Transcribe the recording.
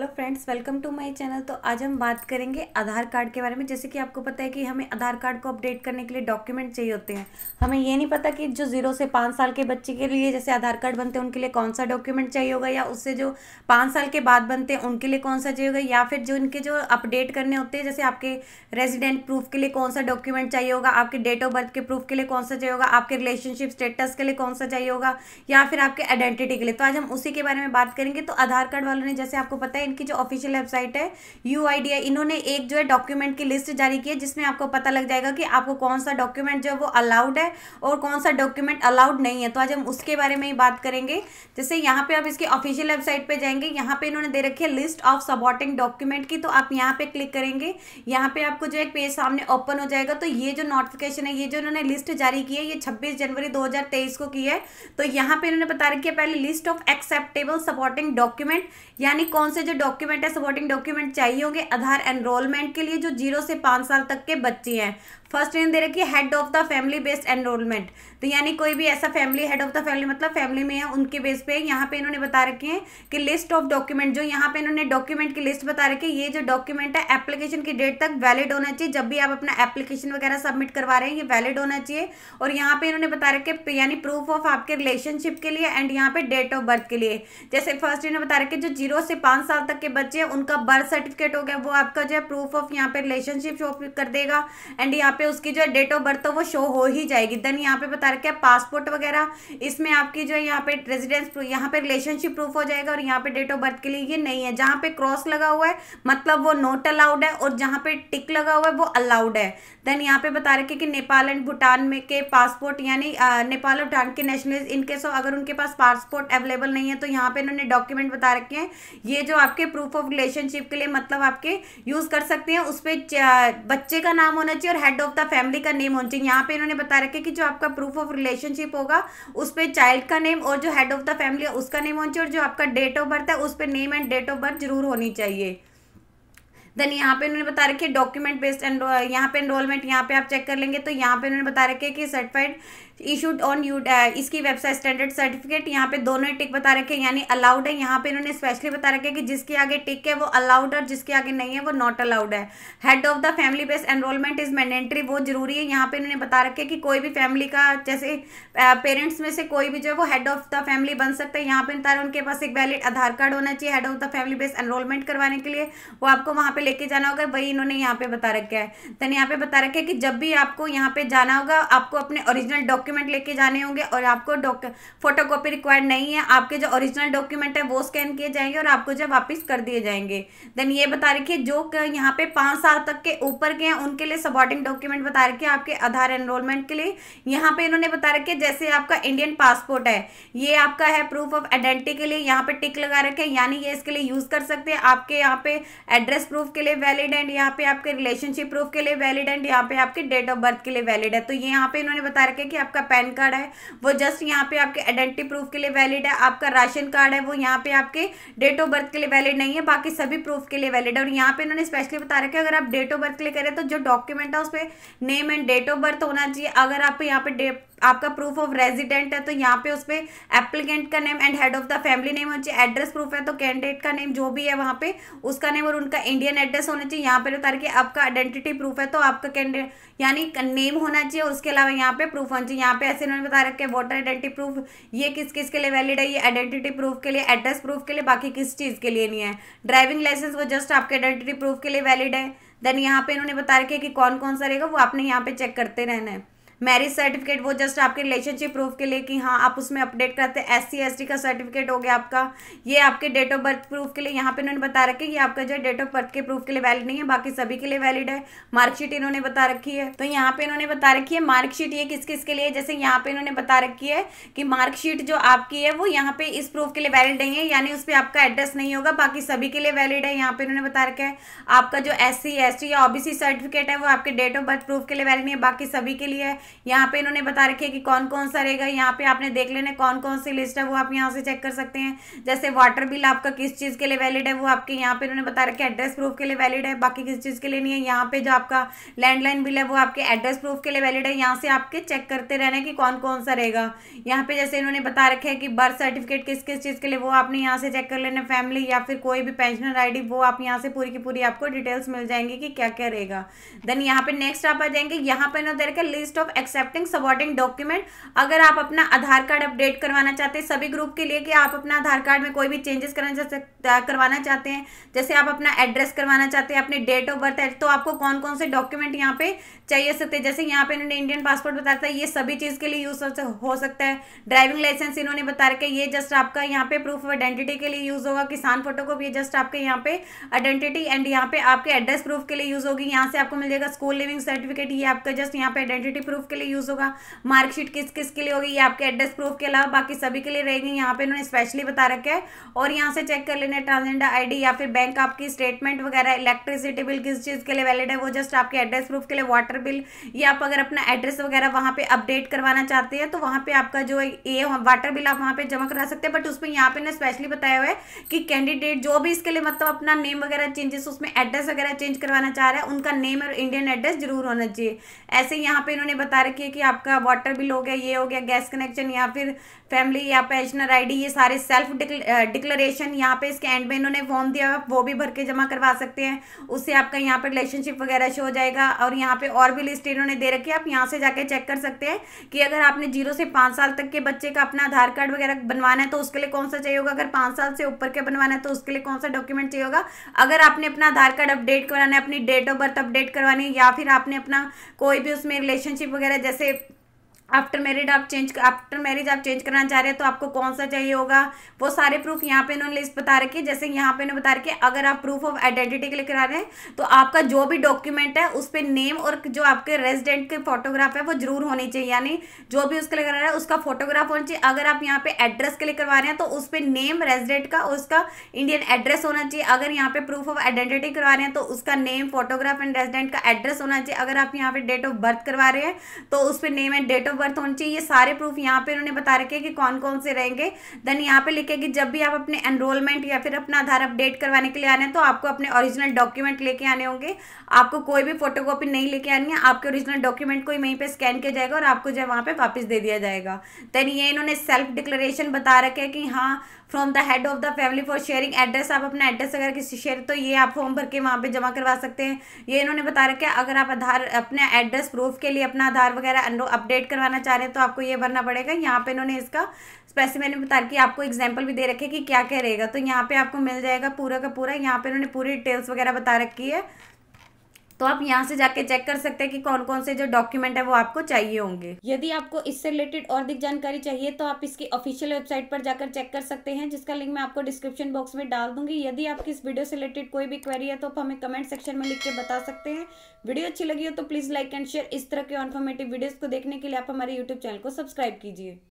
hello friends welcome to my channel तो आज हम बात करेंगे आधार कार्ड के बारे में जैसे कि आपको पता है कि हमें आधार कार्ड को अपडेट करने के लिए डॉक्यूमेंट चाहिए होते हैं हमें ये नहीं पता कि जो जीरो से पाँच साल के बच्चे के लिए जैसे आधार कार्ड बनते हैं उनके लिए कौन सा डॉक्यूमेंट चाहिए होगा या उससे जो पाँच साल के बाद बनते हैं उनके लिए कौन सा चाहिए होगा या फिर जो इनके जो अपडेट करने होते हैं जैसे आपके रेजिडेंट प्रूफ के लिए कौन सा डॉक्यूमेंट चाहिए होगा आपके डेट ऑफ बर्थ के प्रूफ के लिए कौन सा चाहिए होगा आपके रिलेशनशिप स्टेटस के लिए कौन सा चाहिए होगा या फिर आपके आइडेंटिटी के लिए तो आज हम उसी के बारे में बात करेंगे तो आधार कार्ड वालों ने जैसे आपको पता है गवर्नमेंट की जो ऑफिशियल वेबसाइट है यू इन्होंने एक जो है डॉक्यूमेंट की लिस्ट जारी की है जिसमें आपको पता लग जाएगा कि आपको कौन सा डॉक्यूमेंट जो है वो अलाउड है और कौन सा डॉक्यूमेंट अलाउड नहीं है तो आज हम उसके बारे में ही बात करेंगे जैसे यहाँ पे आप इसकी ऑफिशियल वेबसाइट पर जाएंगे यहाँ पे इन्होंने दे रखी है लिस्ट ऑफ सपोर्टिंग डॉक्यूमेंट की तो आप यहाँ पे क्लिक करेंगे यहाँ पे आपको जो एक पेज सामने ओपन हो जाएगा तो ये जो नोटिफिकेशन है ये जो इन्होंने लिस्ट जारी की है ये छब्बीस जनवरी दो को की है तो यहाँ पे इन्होंने बता रखी है पहले list of acceptable supporting document यानी कौन से जो डॉक्यूमेंट है सपोर्टिंग डॉक्यूमेंट चाहिए होंगे आधार एनरोलमेंट के लिए जो जीरो से पाँच साल तक के बच्चे हैं फर्स्ट लाइन दे रखी है head of the family based enrolment तो यानी कोई भी ऐसा family head of the family मतलब फैमिली में है उनके बेस पे यहाँ पे इन्होंने बता रखे हैं कि लिस्ट ऑफ डॉक्यूमेंट जो यहाँ पे इन्होंने डॉक्यूमेंट की लिस्ट बता रखी है ये जो डॉक्यूमेंट है एप्लीकेशन की डेट तक वैलिड होना चाहिए जब भी आप अपना एप्लीकेशन वगैरह सबमिट करवा रहे हैं ये वैलिड होना चाहिए और यहाँ पे इन्होंने बता रखे यानी प्रूफ ऑफ आपके रिलेशनशिप के लिए एंड यहाँ पे डेट ऑफ बर्थ के लिए जैसे फर्स्ट इन्होंने बता रखे जो जीरो से पाँच साल तक के बच्चे हैं उनका बर्थ सर्टिफिकेट हो गया वो आपका जो है प्रूफ ऑफ यहाँ पे रिलेशनशिप शो कर देगा एंड यहाँ पे उसकी जो डेट ऑफ बर्थ है वो शो हो ही जाएगी देन यहाँ पे बता रखा है पासपोर्ट वगैरह इसमें आपकी जो यहाँ पे रेजिडेंस प्रूफ यहाँ पे रिलेशनशिप प्रूफ हो जाएगा और यहाँ पे डेट ऑफ बर्थ के लिए ये नहीं है जहाँ पे क्रॉस लगा हुआ है मतलब वो नॉट अलाउड है और जहाँ पे टिक लगा हुआ है वो अलाउड है देन यहाँ पे बता रखे कि नेपाल एंड भूटान में के पासपोर्ट यानी नेपाल और भूटान के नेशनल इनकेस ऑफ अगर उनके पास पासपोर्ट अवेलेबल नहीं है तो यहाँ पे इन्होंने डॉक्यूमेंट बता रखे हैं ये जो आपके प्रूफ ऑफ रिलेशनशिप के लिए मतलब आपके यूज़ कर सकते हैं उस पर बच्चे का नाम होना चाहिए और head of of the family का नेम होना चाहिए यहाँ पे इन्होंने बता रखे कि जो आपका प्रूफ ऑफ रिलेशनशिप होगा उस पर चाइल्ड का नेम और जो हेड ऑफ द फैमिली है उसका नेम होना चाहिए और जो आपका डेट ऑफ बर्थ है उस पर name and date of birth जरूर होनी चाहिए देन यहाँ पे इन्होंने बता रखे डॉक्यूमेंट बेस्ड एनरो यहाँ पे एनरोलमेंट यहाँ पे आप चेक कर लेंगे तो यहाँ पे इन्होंने बता रखे कि सर्टिफाइड इशूड ऑन यू इसकी वेबसाइट स्टैंडर्ड सर्टिफिकेट यहाँ पे दोनों ही टिक बता रखे हैं यानी अलाउड है यहाँ पे इन्होंने स्पेशली बता रखे कि जिसके आगे टिक है वो अलाउड और जिसके आगे नहीं है वो नॉट अलाउड है head of the family base enrolment is mandatory बहुत जरूरी है यहाँ पे इन्होंने बता रखे कि कोई भी फैमिली का जैसे पेरेंट्स uh, में से कोई भी जो है वो हेड ऑफ द फैमिली बन सकता है यहाँ पे बता उनके पास एक वैलिड आधार कार्ड होना चाहिए head of the family based enrolment करवाने के लिए वो आपको वहाँ पे लेके जाना होगा वही इन्होंने यहाँ पे बता रखा है देन यहाँ पे बता रखे कि जब भी आपको यहाँ पे जाना होगा आपको अपने ओरिजिनल डॉक्यूमेंट डॉक्यूमेंट लेके जाने होंगे और आपको फोटो कॉपी रिक्वायर्ड नहीं है आपके जो ओरिजिनल डॉक्यूमेंट है वो स्कैन किए जाएंगे और आपको जो वापस कर दिए जाएंगे देन ये बता रखिए जो यहाँ पे पांच साल तक के ऊपर के हैं उनके लिए सपोर्टिंग डॉक्यूमेंट बता रखिए आपके आधार एनरोलमेंट के लिए यहाँ पे इन्होंने बता रखे जैसे आपका इंडियन पासपोर्ट है ये आपका है प्रूफ ऑफ आइडेंटिटी के लिए यहाँ पे टिक लगा रखे यानी ये इसके लिए यूज़ कर सकते हैं आपके यहाँ पे एड्रेस प्रूफ के लिए वैलिड एंड यहाँ पे आपके रिलेशनशिप प्रूफ के लिए वैलिड एंड यहाँ पे आपके डेट ऑफ बर्थ के लिए वैलिड है तो ये यहाँ पे इन्होंने बता रखे कि आपका आपका पैन कार्ड है वो जस्ट यहाँ पे आपके आइडेंटिटी प्रूफ के लिए वैलिड है आपका राशन कार्ड है वो यहाँ पे आपके डेट ऑफ बर्थ के लिए वैलिड नहीं है बाकी सभी प्रूफ के लिए वैलिड है और यहाँ पे इन्होंने स्पेशली बता रखा है अगर आप डेट ऑफ बर्थ के लिए करें तो जो डॉक्यूमेंट है उस पर name and date of birth होना चाहिए अगर आप यहाँ पे आपका प्रूफ ऑफ रेजिडेंट है तो यहाँ पे उस पर एप्लीकेंट का name and head of the family name होना चाहिए एड्रेस प्रूफ है तो कैंडिडेट का नेम जो भी है वहाँ पे उसका नेम और उनका इंडियन एड्रेस होना चाहिए यहाँ पे बता तो रखिए आपका आइडेंटिटी प्रूफ है तो आपका कैंडिडेट यानी नेम होना चाहिए उसके अलावा यहाँ पे प्रूफ होना चाहिए यहाँ पे ऐसे इन्होंने बता रखे वोटर आइडेंटिटी प्रूफ ये किस किस के लिए वैलिड है ये आइडेंटिटी प्रूफ के लिए एड्रेस प्रूफ के लिए बाकी किस चीज़ के लिए नहीं है ड्राइविंग लाइसेंस वो जस्ट आपके आइडेंटिटी प्रूफ के लिए वैलिड है देन यहाँ पे इन्होंने बता रखे कि कौन कौन सा रहेगा वो आपने यहाँ पे चेक करते रहना है मैरिज सर्टिफिकेट वो जस्ट आपके रिलेशनशिप प्रूफ के लिए कि हाँ आप उसमें अपडेट करते हैं एस सी का सर्टिफिकेट हो गया आपका ये आपके डेट ऑफ बर्थ प्रूफ के लिए यहाँ पे इन्होंने बता है ये आपका जो डेट ऑफ बर्थ के प्रूफ के लिए वैलिड नहीं है बाकी सभी के लिए वैलिड है मार्कशीट इन्होंने बता रखी है तो यहाँ पे इन्होंने बता रखी है मार्कशीट ये किस किस के लिए जैसे यहाँ पे इन्होंने बता रखी है कि मार्कशीट जो आपकी है वो यहाँ पे इस प्रूफ के लिए वैलिड नहीं है यानी उस पर आपका एड्रेस नहीं होगा बाकी सभी के लिए वैलिड है यहाँ पे इन्होंने बता रखा है आपका जो एस सी या ओबीसी सर्टिफिकेट है वो आपके डेट ऑफ बर्थ प्रूफ के लिए वैलिड नहीं है बाकी सभी के लिए है यहाँ पे इन्होंने बता रखे कि कौन कौन सा रहेगा यहाँ पे आपने देख लेने कौन कौन सी लिस्ट है वो आप यहाँ से चेक कर सकते हैं जैसे वाटर बिल आपका किस चीज़ के लिए वैलिड है वो आपके यहाँ पे इन्होंने बता रखे एड्रेस प्रूफ के लिए वैलिड है बाकी किस चीज़ के लिए नहीं है यहाँ पे जो आपका लैंडलाइन बिल है वो आपके एड्रेस प्रूफ के लिए वैलिड है यहाँ से आपके चेक करते रहने की कौन कौन सा रहेगा यहाँ पे जैसे इन्होंने बता रखे है कि बर्थ सर्टिफिकेट किस किस चीज़ के लिए वो आपने यहाँ से चेक कर लेना फैमिली या फिर कोई भी पेंशनर आई वो आप यहाँ से पूरी की पूरी आपको डिटेल्स मिल जाएंगी कि क्या क्या रहेगा देन यहाँ पे नेक्स्ट आप आ जाएंगे यहाँ पे ना देखा list of accepting supporting document अगर आप अपना आधार कार्ड अपडेट करवाना चाहते हैं सभी ग्रुप के लिए कि आप अपना आधार कार्ड में कोई भी चेंजेस करना करवाना चाहते हैं जैसे आप अपना एड्रेस करवाना चाहते हैं अपनी डेट ऑफ बर्थ तो आपको कौन कौन से डॉक्यूमेंट यहाँ पे चाहिए सकते हैं जैसे यहाँ पे इन्होंने इंडियन पासपोर्ट बताया था ये सभी चीज़ के लिए यूज़ हो सकता है ड्राइविंग लाइसेंस इन्होंने बता रखे ये जस्ट आपका यहाँ पे प्रूफ ऑफ आइडेंटिटी के लिए यूज़ होगा किसान फोटो को भी जस्ट आपके यहाँ पे आइडेंटिटी एंड यहाँ पे आपके एड्रेस प्रूफ के लिए यूज़ होगी यहाँ से आपको मिल जाएगा स्कूल लिविंग सर्टिफिकेट ये आपका जस्ट यहाँ पे आइडेंटिटी प्रूफ के लिए यूज़ होगा मार्कशीट किस किस के लिए होगी ये आपके एड्रेस प्रूफ के अलावा बाकी सभी के लिए रहेगी यहाँ पे इन्होंने स्पेशली बता रखा है और यहाँ से चेक कर लेना ट्रांसजेंडर आईडी या फिर बैंक आपकी स्टेटमेंट वगैरह इलेक्ट्रिसिटी बिल किस चीज़ के लिए वैलिड है वो जस्ट आपके एड्रेस प्रूफ के लिए वाटर बिल या आप अगर अपना एड्रेस वगैरह वहाँ पर अपडेट करवाना चाहते हैं तो वहाँ पर आपका जो ये वाटर बिल आप वहाँ पर जमा करा सकते हैं बट उसमें यहाँ पे ना स्पेशली बताया हुआ है कि कैंडिडेट जो भी इसके लिए मतलब अपना नेम वगैरह चेंजेस उसमें एड्रेस वगैरह चेंज करवाना चाह रहे हैं उनका नेम और इंडियन एड्रेस जरूर होना चाहिए ऐसे यहाँ पे इन्होंने बता रखी है कि आपका वाटर बिल हो गया ये हो गया गैस कनेक्शन या फिर फैमिली या पेंशनर आईडी ये सारे सेल्फ डिक्लेरेशन यहाँ पे इसके एंड में इन्होंने फॉर्म दिया वो भी भर के जमा करवा सकते हैं उससे आपका यहाँ पर रिलेशनशिप वगैरह शो हो जाएगा और यहाँ पे और भी लिस्ट इन्होंने दे रखी है आप यहाँ से जाके चेक कर सकते हैं कि अगर आपने जीरो से पाँच साल तक के बच्चे का अपना आधार कार्ड वगैरह बनवाना है तो उसके लिए कौन सा चाहिए होगा अगर पाँच साल से ऊपर के बनवाना है तो उसके लिए कौन सा डॉक्यूमेंट चाहिए होगा अगर आपने अपना आधार कार्ड अपडेट कराना है अपनी डेट ऑफ बर्थ अपडेट करवानी है या फिर आपने अपना कोई भी उसमें रिलेशनशिप वगैरह जैसे आफ्टर मैरिड आप चेंज आफ्टर मैरिज आप चेंज करना चाह रहे हैं तो आपको कौन सा चाहिए होगा वो सारे प्रूफ यहाँ पे इन्होंने लिस्ट बता रखी है जैसे यहाँ पे बता रखी है अगर आप प्रूफ ऑफ आइडेंटिटी के लिए करा रहे हैं तो आपका जो भी डॉक्यूमेंट है उस पर नेम और जो आपके रेजिडेंट के फोटोग्राफ है वो जरूर होनी चाहिए यानी जो भी उसके लिए करा रहे हैं उसका फोटोग्राफ होना चाहिए अगर आप यहाँ पे एड्रेस के लिए करवा रहे हैं तो उस पर नेम रेजिडेंट का और उसका इंडियन एड्रेस होना चाहिए अगर यहाँ पे प्रूफ ऑफ आइडेंटिटी करवा रहे हैं तो उसका नेम फोटोग्राफ एंड रेजिडेंट का एड्रेस होना चाहिए अगर आप यहाँ पे डेट ऑफ बर्थ करवा रहे हैं तो उस पर name and date of birth होनी चाहिए ये सारे प्रूफ यहाँ पे उन्होंने बता रखे कि कौन कौन से रहेंगे देन यहाँ पे लिखे कि जब भी आप अपने एनरोलमेंट या फिर अपना आधार अपडेट करवाने के लिए आने तो आपको अपने ओरिजिनल डॉक्यूमेंट लेके आने होंगे आपको कोई भी फोटोकॉपी नहीं लेके आनी है आपके ओरिजिनल डॉक्यूमेंट को वहीं पर स्कैन किया जाएगा और आपको जो वहाँ पर वापस दे दिया जाएगा देन ये इन्होंने सेल्फ डिक्लेरेशन बता रखे कि हाँ from the head of the family for sharing address आप अपना एड्रेस अगर किसी शेयर तो ये आप फॉर्म भर के वहाँ पे जमा करवा सकते हैं ये इन्होंने बता रखा है अगर आप आधार अपने एड्रेस प्रूफ के लिए अपना आधार वगैरह अपडेट करवाना करवाना चाह रहे हैं तो आपको ये भरना पड़ेगा यहाँ पे इन्होंने इसका वैसे मैंने बता कि आपको एग्जाम्पल भी दे रखे कि क्या क्या रहेगा तो यहाँ पे आपको मिल जाएगा पूरा का पूरा यहाँ पे इन्होंने पूरी डिटेल्स वगैरह बता रखी है तो आप यहाँ से जाके चेक कर सकते हैं कि कौन कौन से जो डॉक्यूमेंट है वो आपको चाहिए होंगे यदि आपको इससे रिलेटेड और अधिक जानकारी चाहिए तो आप इसकी ऑफिशियल वेबसाइट पर जाकर चेक कर सकते हैं जिसका लिंक मैं आपको डिस्क्रिप्शन बॉक्स में डाल दूंगी यदि आपकी इस वीडियो से रिलेटेड कोई भी क्वेरी है तो आप हमें कमेंट सेक्शन में लिख के बता सकते हैं वीडियो अच्छी लगी हो तो प्लीज़ लाइक एंड शेयर इस तरह के इन्फॉर्मेटिव वीडियोज़ को देखने के लिए आप हमारे यूट्यूब चैनल को सब्सक्राइब कीजिए